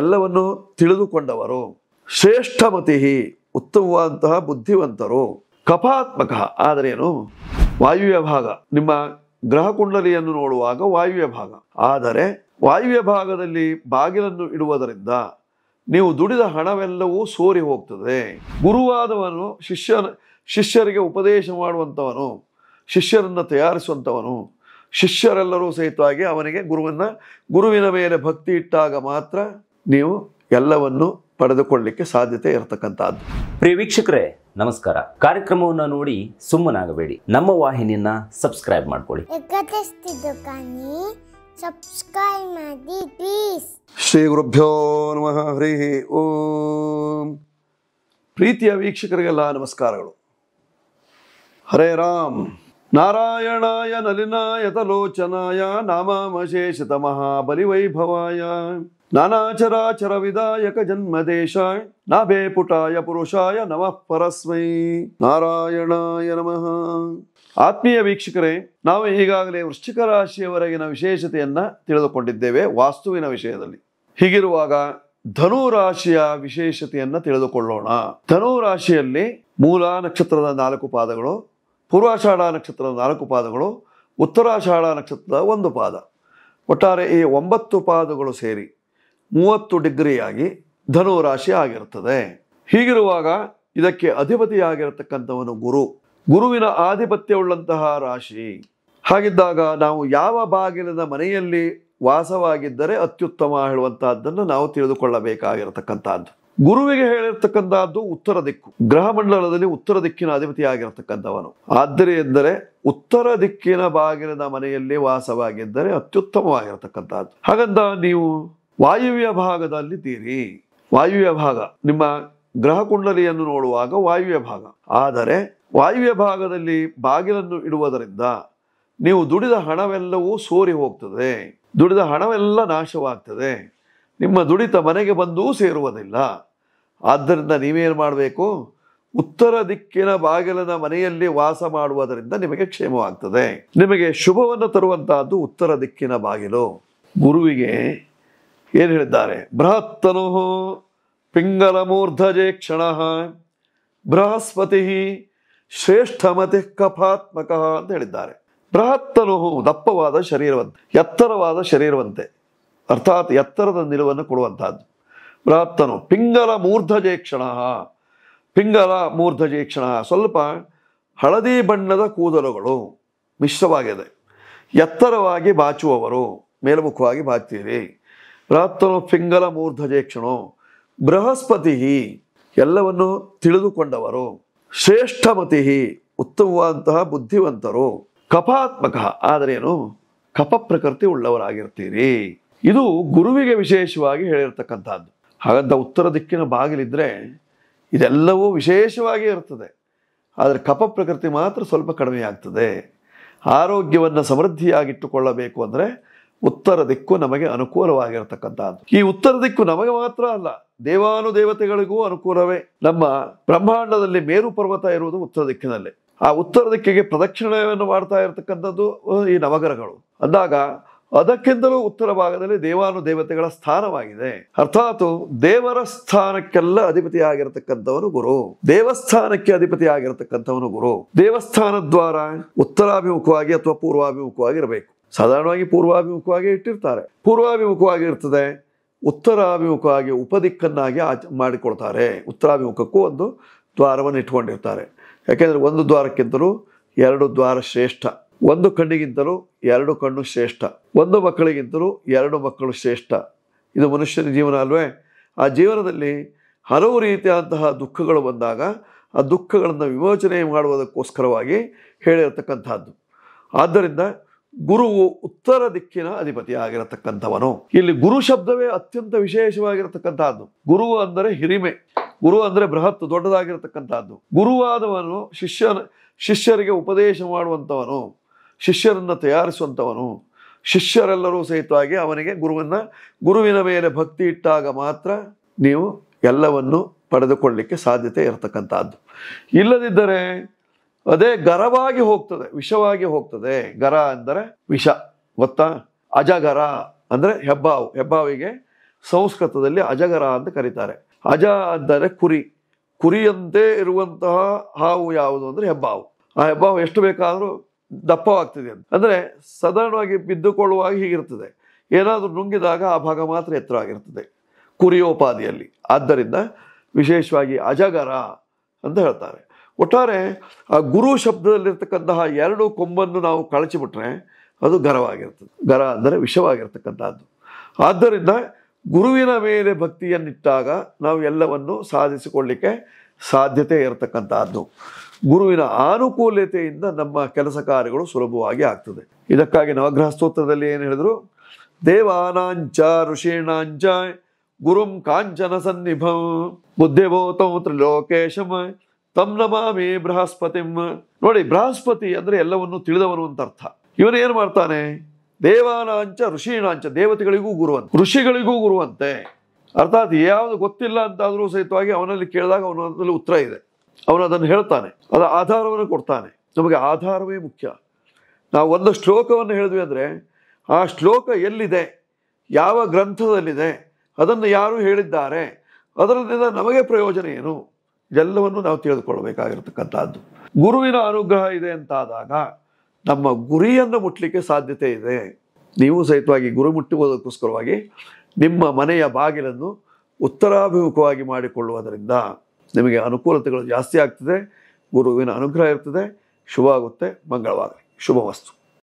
ಎಲ್ಲವನ್ನು ತಿಳಿದುಕೊಂಡವರು ಶ್ರೇಷ್ಠಮತಿ ಉತ್ತಮವಾದಂತಹ ಬುದ್ಧಿವಂತರು ಕಪಾತ್ಮಕ ಆದರೇನು ವಾಯುವ್ಯ ಭಾಗ ನಿಮ್ಮ ಗ್ರಹ ಕುಂಡಲಿಯನ್ನು ನೋಡುವಾಗ ವಾಯುವ್ಯ ಭಾಗ ಆದರೆ ವಾಯುವ್ಯ ಭಾಗದಲ್ಲಿ ಬಾಗಿಲನ್ನು ಇಡುವುದರಿಂದ ನೀವು ದುಡಿದ ಹಣವೆಲ್ಲವೂ ಸೋರಿ ಹೋಗ್ತದೆ ಗುರುವಾದವನು ಶಿಷ್ಯ ಶಿಷ್ಯರಿಗೆ ಉಪದೇಶ ಮಾಡುವಂಥವನು ಶಿಷ್ಯರನ್ನು ತಯಾರಿಸುವಂಥವನು ಶಿಷ್ಯರೆಲ್ಲರೂ ಸಹಿತವಾಗಿ ಅವನಿಗೆ ಗುರುವನ್ನು ಗುರುವಿನ ಮೇಲೆ ಭಕ್ತಿ ಇಟ್ಟಾಗ ಮಾತ್ರ ನೀವು ಎಲ್ಲವನ್ನು ಪಡೆದುಕೊಳ್ಳಲಿಕ್ಕೆ ಸಾಧ್ಯತೆ ಇರತಕ್ಕಂಥದ್ದು ಪ್ರಿಯ ವೀಕ್ಷಕರೇ ನಮಸ್ಕಾರ ಕಾರ್ಯಕ್ರಮವನ್ನು ನೋಡಿ ಸುಮ್ಮನಾಗಬೇಡಿ ನಮ್ಮ ವಾಹಿನಿಯನ್ನ ಸಬ್ಸ್ಕ್ರೈಬ್ ಮಾಡ್ಕೊಳ್ಳಿ ಸಬ್ಸ್ಕ್ರೈಬ್ ಮಾಡಿ ಶ್ರೀ ಗುರುಭ್ಯೋ ನಮಃ ಹರಿ ಓಂ ಪ್ರೀತಿಯ ವೀಕ್ಷಕರಿಗೆಲ್ಲ ನಮಸ್ಕಾರಗಳು ಹರೇ ರಾಮ್ ನಾರಾಯಣಾಯ ನಲಿನಾಯ ತಲೋಚನಾಯ ಮಹಾಬಲಿ ವೈಭವಾಯ ನಾನಾಚರಾಚರ ವಿದಾಯಕ ದೇಶ ನಾಭೇ ಪುಟಾಯ ಪುರುಷಾಯ ನಮಃ ಪರಸ್ಮೈ ನಾರಾಯಣಾಯ ನಮಃ ಆತ್ಮೀಯ ವೀಕ್ಷಕರೇ ನಾವು ಈಗಾಗಲೇ ವೃಶ್ಚಿಕ ರಾಶಿಯವರೆಗಿನ ವಿಶೇಷತೆಯನ್ನ ತಿಳಿದುಕೊಂಡಿದ್ದೇವೆ ವಾಸ್ತುವಿನ ವಿಷಯದಲ್ಲಿ ಹೀಗಿರುವಾಗ ಧನು ರಾಶಿಯ ವಿಶೇಷತೆಯನ್ನ ತಿಳಿದುಕೊಳ್ಳೋಣ ಧನು ರಾಶಿಯಲ್ಲಿ ಮೂಲ ನಕ್ಷತ್ರದ ನಾಲ್ಕು ಪಾದಗಳು ಪೂರ್ವಾಷಾಢ ನಕ್ಷತ್ರದ ನಾಲ್ಕು ಪಾದಗಳು ಉತ್ತರಾಷಾಢ ನಕ್ಷತ್ರದ ಒಂದು ಪಾದ ಒಟ್ಟಾರೆ ಈ ಒಂಬತ್ತು ಪಾದಗಳು ಸೇರಿ ಮೂವತ್ತು ಡಿಗ್ರಿಯಾಗಿ ರಾಶಿ ಆಗಿರ್ತದೆ ಹೀಗಿರುವಾಗ ಇದಕ್ಕೆ ಅಧಿಪತಿಯಾಗಿರತಕ್ಕಂಥವನು ಗುರು ಗುರುವಿನ ಆಧಿಪತ್ಯವುಳ್ಳಂತಹ ರಾಶಿ ಹಾಗಿದ್ದಾಗ ನಾವು ಯಾವ ಬಾಗಿಲಿನ ಮನೆಯಲ್ಲಿ ವಾಸವಾಗಿದ್ದರೆ ಅತ್ಯುತ್ತಮ ಹೇಳುವಂತಹದ್ದನ್ನು ನಾವು ತಿಳಿದುಕೊಳ್ಳಬೇಕಾಗಿರತಕ್ಕಂಥದ್ದು ಗುರುವಿಗೆ ಹೇಳಿರ್ತಕ್ಕಂಥದ್ದು ಉತ್ತರ ದಿಕ್ಕು ಗ್ರಹ ಮಂಡಲದಲ್ಲಿ ಉತ್ತರ ದಿಕ್ಕಿನ ಅಧಿಪತಿ ಆಗಿರತಕ್ಕಂಥವನು ಎಂದರೆ ಉತ್ತರ ದಿಕ್ಕಿನ ಬಾಗಿಲಿನ ಮನೆಯಲ್ಲಿ ವಾಸವಾಗಿದ್ದರೆ ಅತ್ಯುತ್ತಮವಾಗಿರತಕ್ಕಂಥದ್ದು ಹಾಗಂತ ನೀವು ವಾಯುವ್ಯ ಭಾಗದಲ್ಲಿ ಭಾಗದಲ್ಲಿದ್ದೀರಿ ವಾಯುವ್ಯ ಭಾಗ ನಿಮ್ಮ ಗ್ರಹ ಕುಂಡಲಿಯನ್ನು ನೋಡುವಾಗ ವಾಯುವ್ಯ ಭಾಗ ಆದರೆ ವಾಯುವ್ಯ ಭಾಗದಲ್ಲಿ ಬಾಗಿಲನ್ನು ಇಡುವುದರಿಂದ ನೀವು ದುಡಿದ ಹಣವೆಲ್ಲವೂ ಸೋರಿ ಹೋಗ್ತದೆ ದುಡಿದ ಹಣವೆಲ್ಲ ನಾಶವಾಗ್ತದೆ ನಿಮ್ಮ ದುಡಿತ ಮನೆಗೆ ಬಂದೂ ಸೇರುವುದಿಲ್ಲ ಆದ್ದರಿಂದ ನೀವೇನು ಮಾಡಬೇಕು ಉತ್ತರ ದಿಕ್ಕಿನ ಬಾಗಿಲನ ಮನೆಯಲ್ಲಿ ವಾಸ ಮಾಡುವುದರಿಂದ ನಿಮಗೆ ಕ್ಷೇಮವಾಗ್ತದೆ ನಿಮಗೆ ಶುಭವನ್ನು ತರುವಂತಹದ್ದು ಉತ್ತರ ದಿಕ್ಕಿನ ಬಾಗಿಲು ಗುರುವಿಗೆ ಏನು ಹೇಳಿದ್ದಾರೆ ಬೃಹತ್ತನು ಮೂರ್ಧಜೆ ಕ್ಷಣ ಬೃಹಸ್ಪತಿ ಶ್ರೇಷ್ಠಮತಿ ಕಫಾತ್ಮಕ ಅಂತ ಹೇಳಿದ್ದಾರೆ ಬೃಹತ್ತನು ದಪ್ಪವಾದ ಶರೀರವಂತೆ ಎತ್ತರವಾದ ಶರೀರವಂತೆ ಅರ್ಥಾತ್ ಎತ್ತರದ ನಿಲುವನ್ನು ಕೊಡುವಂತಹದ್ದು ಬೃಹತ್ತನು ಪಿಂಗಲ ಮೂರ್ಧಜೆ ಕ್ಷಣ ಪಿಂಗಲ ಮೂರ್ಧಜೆ ಕ್ಷಣ ಸ್ವಲ್ಪ ಹಳದಿ ಬಣ್ಣದ ಕೂದಲುಗಳು ಮಿಶ್ರವಾಗಿದೆ ಎತ್ತರವಾಗಿ ಬಾಚುವವರು ಮೇಲ್ಮುಖವಾಗಿ ಬಾಚ್ತೀರಿ ರಾತ್ರನು ಪಿಂಗಲ ಮೂರ್ಧಜೇಕ್ಷಣು ಬೃಹಸ್ಪತಿ ಎಲ್ಲವನ್ನು ತಿಳಿದುಕೊಂಡವರು ಶ್ರೇಷ್ಠಮತಿ ಉತ್ತಮವಾದಂತಹ ಬುದ್ಧಿವಂತರು ಕಪಾತ್ಮಕ ಆದರೇನು ಕಪ ಪ್ರಕೃತಿ ಉಳ್ಳವರಾಗಿರ್ತೀರಿ ಇದು ಗುರುವಿಗೆ ವಿಶೇಷವಾಗಿ ಹೇಳಿರ್ತಕ್ಕಂಥದ್ದು ಹಾಗಂತ ಉತ್ತರ ದಿಕ್ಕಿನ ಬಾಗಿಲಿದ್ರೆ ಇದೆಲ್ಲವೂ ವಿಶೇಷವಾಗಿ ಇರ್ತದೆ ಆದರೆ ಕಪ ಪ್ರಕೃತಿ ಮಾತ್ರ ಸ್ವಲ್ಪ ಕಡಿಮೆ ಆಗ್ತದೆ ಆರೋಗ್ಯವನ್ನು ಸಮೃದ್ಧಿಯಾಗಿಟ್ಟುಕೊಳ್ಳಬೇಕು ಅಂದರೆ ಉತ್ತರ ದಿಕ್ಕು ನಮಗೆ ಅನುಕೂಲವಾಗಿರತಕ್ಕಂಥದ್ದು ಈ ಉತ್ತರ ದಿಕ್ಕು ನಮಗೆ ಮಾತ್ರ ಅಲ್ಲ ದೇವಾನುದೇವತೆಗಳಿಗೂ ಅನುಕೂಲವೇ ನಮ್ಮ ಬ್ರಹ್ಮಾಂಡದಲ್ಲಿ ಮೇರು ಪರ್ವತ ಇರುವುದು ಉತ್ತರ ದಿಕ್ಕಿನಲ್ಲಿ ಆ ಉತ್ತರ ದಿಕ್ಕಿಗೆ ಪ್ರದಕ್ಷಿಣೆಯನ್ನು ಮಾಡ್ತಾ ಇರತಕ್ಕಂಥದ್ದು ಈ ನವಗ್ರಹಗಳು ಅಂದಾಗ ಅದಕ್ಕಿಂತಲೂ ಉತ್ತರ ಭಾಗದಲ್ಲಿ ದೇವಾನು ದೇವತೆಗಳ ಸ್ಥಾನವಾಗಿದೆ ಅರ್ಥಾತ್ ದೇವರ ಸ್ಥಾನಕ್ಕೆಲ್ಲ ಅಧಿಪತಿಯಾಗಿರತಕ್ಕಂಥವನು ಗುರು ದೇವಸ್ಥಾನಕ್ಕೆ ಅಧಿಪತಿ ಆಗಿರತಕ್ಕಂಥವನು ಗುರು ದೇವಸ್ಥಾನದ ದ್ವಾರ ಉತ್ತರಾಭಿಮುಖವಾಗಿ ಅಥವಾ ಪೂರ್ವಾಭಿಮುಖವಾಗಿರಬೇಕು ಸಾಧಾರಣವಾಗಿ ಪೂರ್ವಾಭಿಮುಖವಾಗಿ ಇಟ್ಟಿರ್ತಾರೆ ಪೂರ್ವಾಭಿಮುಖವಾಗಿ ಇರ್ತದೆ ಉತ್ತರಾಭಿಮುಖವಾಗಿ ಉಪದಿಕ್ಕನ್ನಾಗಿ ಆಚ ಮಾಡಿಕೊಳ್ತಾರೆ ಉತ್ತರಾಭಿಮುಖಕ್ಕೂ ಒಂದು ದ್ವಾರವನ್ನು ಇಟ್ಕೊಂಡಿರ್ತಾರೆ ಯಾಕೆಂದರೆ ಒಂದು ದ್ವಾರಕ್ಕಿಂತಲೂ ಎರಡು ದ್ವಾರ ಶ್ರೇಷ್ಠ ಒಂದು ಕಣ್ಣಿಗಿಂತಲೂ ಎರಡು ಕಣ್ಣು ಶ್ರೇಷ್ಠ ಒಂದು ಮಕ್ಕಳಿಗಿಂತಲೂ ಎರಡು ಮಕ್ಕಳು ಶ್ರೇಷ್ಠ ಇದು ಮನುಷ್ಯನ ಜೀವನ ಅಲ್ವೇ ಆ ಜೀವನದಲ್ಲಿ ಹಲವು ರೀತಿಯಾದಂತಹ ದುಃಖಗಳು ಬಂದಾಗ ಆ ದುಃಖಗಳನ್ನು ವಿಮೋಚನೆ ಮಾಡುವುದಕ್ಕೋಸ್ಕರವಾಗಿ ಹೇಳಿರ್ತಕ್ಕಂಥದ್ದು ಆದ್ದರಿಂದ ಗುರುವು ಉತ್ತರ ದಿಕ್ಕಿನ ಅಧಿಪತಿಯಾಗಿರತಕ್ಕಂಥವನು ಇಲ್ಲಿ ಗುರು ಶಬ್ದವೇ ಅತ್ಯಂತ ವಿಶೇಷವಾಗಿರತಕ್ಕಂತಹದ್ದು ಗುರು ಅಂದರೆ ಹಿರಿಮೆ ಗುರು ಅಂದರೆ ಬೃಹತ್ ದೊಡ್ಡದಾಗಿರತಕ್ಕಂಥದ್ದು ಗುರುವಾದವನು ಶಿಷ್ಯ ಶಿಷ್ಯರಿಗೆ ಉಪದೇಶ ಮಾಡುವಂಥವನು ಶಿಷ್ಯರನ್ನು ತಯಾರಿಸುವಂಥವನು ಶಿಷ್ಯರೆಲ್ಲರೂ ಸಹಿತವಾಗಿ ಅವನಿಗೆ ಗುರುವನ್ನು ಗುರುವಿನ ಮೇಲೆ ಭಕ್ತಿ ಇಟ್ಟಾಗ ಮಾತ್ರ ನೀವು ಎಲ್ಲವನ್ನು ಪಡೆದುಕೊಳ್ಳಲಿಕ್ಕೆ ಸಾಧ್ಯತೆ ಇರತಕ್ಕಂಥದ್ದು ಇಲ್ಲದಿದ್ದರೆ ಅದೇ ಗರವಾಗಿ ಹೋಗ್ತದೆ ವಿಷವಾಗಿ ಹೋಗ್ತದೆ ಗರ ಅಂದರೆ ವಿಷ ಗೊತ್ತಾ ಅಜಗರ ಅಂದರೆ ಹೆಬ್ಬಾವು ಹೆಬ್ಬಾವಿಗೆ ಸಂಸ್ಕೃತದಲ್ಲಿ ಅಜಗರ ಅಂತ ಕರೀತಾರೆ ಅಜ ಅಂದರೆ ಕುರಿ ಕುರಿಯಂತೆ ಇರುವಂತಹ ಹಾವು ಯಾವುದು ಅಂದರೆ ಹೆಬ್ಬಾವು ಆ ಹೆಬ್ಬಾವು ಎಷ್ಟು ಬೇಕಾದರೂ ದಪ್ಪವಾಗ್ತದೆ ಅಂತ ಅಂದರೆ ಸಾಧಾರಣವಾಗಿ ಬಿದ್ದುಕೊಳ್ಳುವಾಗ ಹೀಗಿರ್ತದೆ ಏನಾದರೂ ನುಂಗಿದಾಗ ಆ ಭಾಗ ಮಾತ್ರ ಎತ್ತರ ಆಗಿರ್ತದೆ ಕುರಿಯೋಪಾದಿಯಲ್ಲಿ ಆದ್ದರಿಂದ ವಿಶೇಷವಾಗಿ ಅಜಗರ ಅಂತ ಹೇಳ್ತಾರೆ ಒಟ್ಟಾರೆ ಆ ಗುರು ಶಬ್ದದಲ್ಲಿರ್ತಕ್ಕಂತಹ ಎರಡು ಕೊಂಬನ್ನು ನಾವು ಕಳಚಿಬಿಟ್ರೆ ಅದು ಗರವಾಗಿರ್ತದೆ ಗರ ಅಂದರೆ ವಿಷವಾಗಿರ್ತಕ್ಕಂಥದ್ದು ಆದ್ದರಿಂದ ಗುರುವಿನ ಮೇಲೆ ಭಕ್ತಿಯನ್ನಿಟ್ಟಾಗ ನಾವು ಎಲ್ಲವನ್ನು ಸಾಧಿಸಿಕೊಳ್ಳಿಕ್ಕೆ ಸಾಧ್ಯತೆ ಇರತಕ್ಕಂಥದ್ದು ಗುರುವಿನ ಅನುಕೂಲತೆಯಿಂದ ನಮ್ಮ ಕೆಲಸ ಕಾರ್ಯಗಳು ಸುಲಭವಾಗಿ ಆಗ್ತದೆ ಇದಕ್ಕಾಗಿ ನವಗ್ರಹ ಸ್ತೋತ್ರದಲ್ಲಿ ಏನು ಹೇಳಿದ್ರು ದೇವಾನಾಂಚ ಋಷೀಣಾಂಚ ಗುರುಂ ಕಾಂಚನ ಸನ್ನಿಭಂ ಬುದ್ಧಿಭೂತಂ ತ್ರಿಲೋಕೇಶಮ ತಮ್ ನಮಾಮಿ ಬೃಹಸ್ಪತಿಂ ನೋಡಿ ಬೃಹಸ್ಪತಿ ಅಂದರೆ ಎಲ್ಲವನ್ನು ತಿಳಿದವನು ಅಂತ ಅರ್ಥ ಇವನು ಏನು ಮಾಡ್ತಾನೆ ದೇವಾನಾಂಚ ಋಷೀಣಾಂಚ ದೇವತೆಗಳಿಗೂ ಗುರುವಂತೆ ಋಷಿಗಳಿಗೂ ಗುರುವಂತೆ ಅರ್ಥಾತ್ ಯಾವುದು ಗೊತ್ತಿಲ್ಲ ಅಂತಾದರೂ ಸಹಿತವಾಗಿ ಅವನಲ್ಲಿ ಕೇಳಿದಾಗ ಅವನಲ್ಲಿ ಉತ್ತರ ಇದೆ ಅವನು ಅದನ್ನು ಹೇಳ್ತಾನೆ ಅದರ ಆಧಾರವನ್ನು ಕೊಡ್ತಾನೆ ನಮಗೆ ಆಧಾರವೇ ಮುಖ್ಯ ನಾವು ಒಂದು ಶ್ಲೋಕವನ್ನು ಹೇಳಿದ್ವಿ ಅಂದರೆ ಆ ಶ್ಲೋಕ ಎಲ್ಲಿದೆ ಯಾವ ಗ್ರಂಥದಲ್ಲಿದೆ ಅದನ್ನು ಯಾರು ಹೇಳಿದ್ದಾರೆ ಅದರಿಂದ ನಮಗೆ ಪ್ರಯೋಜನ ಏನು ಇದೆಲ್ಲವನ್ನು ನಾವು ತಿಳಿದುಕೊಳ್ಬೇಕಾಗಿರ್ತಕ್ಕಂಥದ್ದು ಗುರುವಿನ ಅನುಗ್ರಹ ಇದೆ ಅಂತಾದಾಗ ನಮ್ಮ ಗುರಿಯನ್ನು ಮುಟ್ಟಲಿಕ್ಕೆ ಸಾಧ್ಯತೆ ಇದೆ ನೀವು ಸಹಿತವಾಗಿ ಗುರು ಮುಟ್ಟುವುದಕ್ಕೋಸ್ಕರವಾಗಿ ನಿಮ್ಮ ಮನೆಯ ಬಾಗಿಲನ್ನು ಉತ್ತರಾಭಿಮುಖವಾಗಿ ಮಾಡಿಕೊಳ್ಳುವುದರಿಂದ ನಿಮಗೆ ಅನುಕೂಲತೆಗಳು ಜಾಸ್ತಿ ಆಗ್ತದೆ ಗುರುವಿನ ಅನುಗ್ರಹ ಇರ್ತದೆ ಶುಭ ಆಗುತ್ತೆ ಮಂಗಳವಾರ ಶುಭ ವಸ್ತು